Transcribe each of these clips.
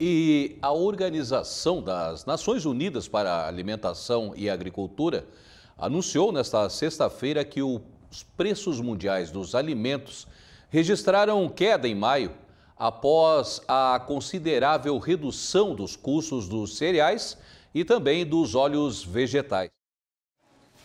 E a Organização das Nações Unidas para a Alimentação e Agricultura anunciou nesta sexta-feira que os preços mundiais dos alimentos registraram queda em maio após a considerável redução dos custos dos cereais e também dos óleos vegetais.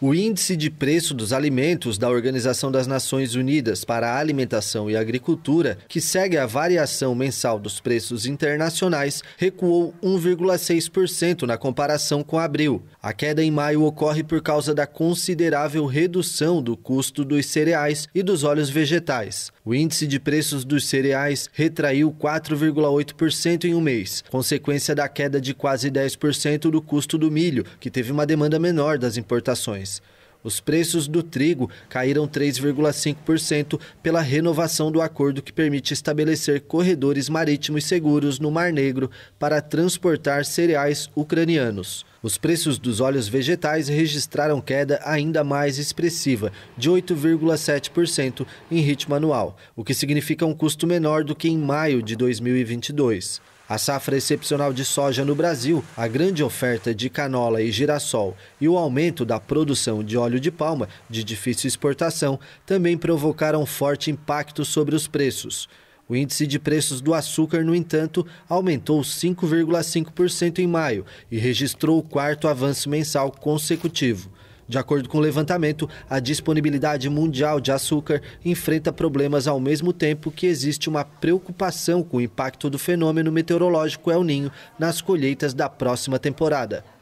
O Índice de Preço dos Alimentos da Organização das Nações Unidas para a Alimentação e Agricultura, que segue a variação mensal dos preços internacionais, recuou 1,6% na comparação com abril. A queda em maio ocorre por causa da considerável redução do custo dos cereais e dos óleos vegetais. O índice de preços dos cereais retraiu 4,8% em um mês, consequência da queda de quase 10% do custo do milho, que teve uma demanda menor das importações. Os preços do trigo caíram 3,5% pela renovação do acordo que permite estabelecer corredores marítimos seguros no Mar Negro para transportar cereais ucranianos. Os preços dos óleos vegetais registraram queda ainda mais expressiva, de 8,7% em ritmo anual, o que significa um custo menor do que em maio de 2022. A safra excepcional de soja no Brasil, a grande oferta de canola e girassol e o aumento da produção de óleo de palma, de difícil exportação, também provocaram forte impacto sobre os preços. O índice de preços do açúcar, no entanto, aumentou 5,5% em maio e registrou o quarto avanço mensal consecutivo. De acordo com o levantamento, a disponibilidade mundial de açúcar enfrenta problemas ao mesmo tempo que existe uma preocupação com o impacto do fenômeno meteorológico El Ninho nas colheitas da próxima temporada.